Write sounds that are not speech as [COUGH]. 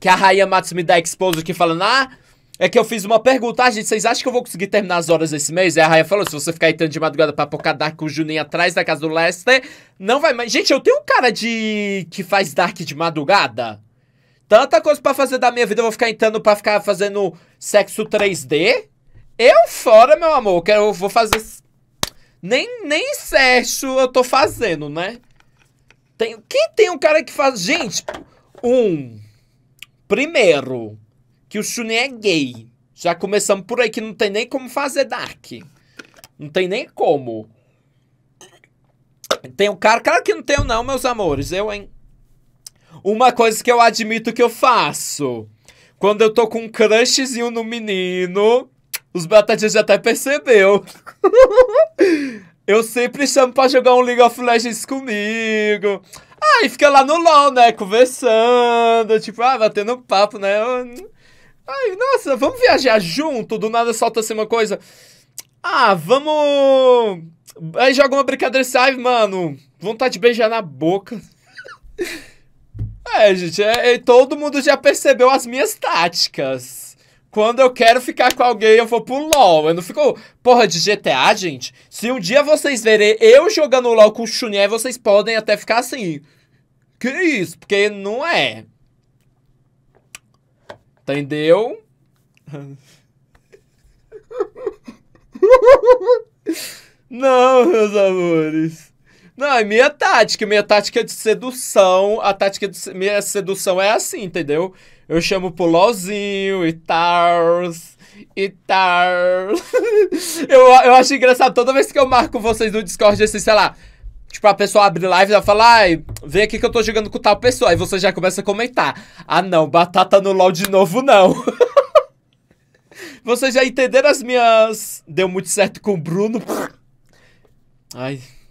que a Rainha me dá expose aqui falando, ah, é que eu fiz uma pergunta, ah, gente, vocês acham que eu vou conseguir terminar as horas desse mês? E a Raia falou, se você ficar entrando de madrugada pra pôr Dark com o Juninho atrás da casa do Lester, não vai mais. Gente, eu tenho um cara de... que faz Dark de madrugada. Tanta coisa para fazer da minha vida, eu vou ficar entrando pra ficar fazendo sexo 3D? Eu fora, meu amor, que eu vou fazer... Nem, nem sexo eu tô fazendo, né? Tem... Quem tem um cara que faz... Gente, um... Primeiro, que o Chunin é gay. Já começamos por aí, que não tem nem como fazer Dark. Não tem nem como. Tem um cara, claro que não tenho não, meus amores, eu, hein. Uma coisa que eu admito que eu faço. Quando eu tô com um crushzinho no menino, os batatinhas já até percebeu. [LAUGHS] eu sempre chamo pra jogar um League of Legends comigo. E fica lá no LOL, né? Conversando, tipo, ah, batendo papo, né? Ai, nossa, vamos viajar junto? Do nada solta assim uma coisa. Ah, vamos. Aí joga uma brincadeira e sai, mano. Vontade de beijar na boca. [LAUGHS] é, gente, é, é, todo mundo já percebeu as minhas táticas. Quando eu quero ficar com alguém, eu vou pro LOL. Eu não fico. Porra, de GTA, gente. Se um dia vocês verem eu jogando LOL com o Chuné, vocês podem até ficar assim. Que isso? Porque não é. Entendeu? Não, meus amores. Não, é minha tática. Minha tática é de sedução. A tática de minha sedução é assim, entendeu? Eu chamo pro LOLzinho e tars. E tars. [LAUGHS] eu, eu acho engraçado toda vez que eu marco vocês no Discord assim, sei lá. Tipo, a pessoa abre live e ela fala, ai, vem aqui que eu tô jogando com tal pessoa. Aí você já começa a comentar. Ah, não, batata no LOL de novo, não. [LAUGHS] Vocês já entenderam as minhas. Deu muito certo com o Bruno. Ai.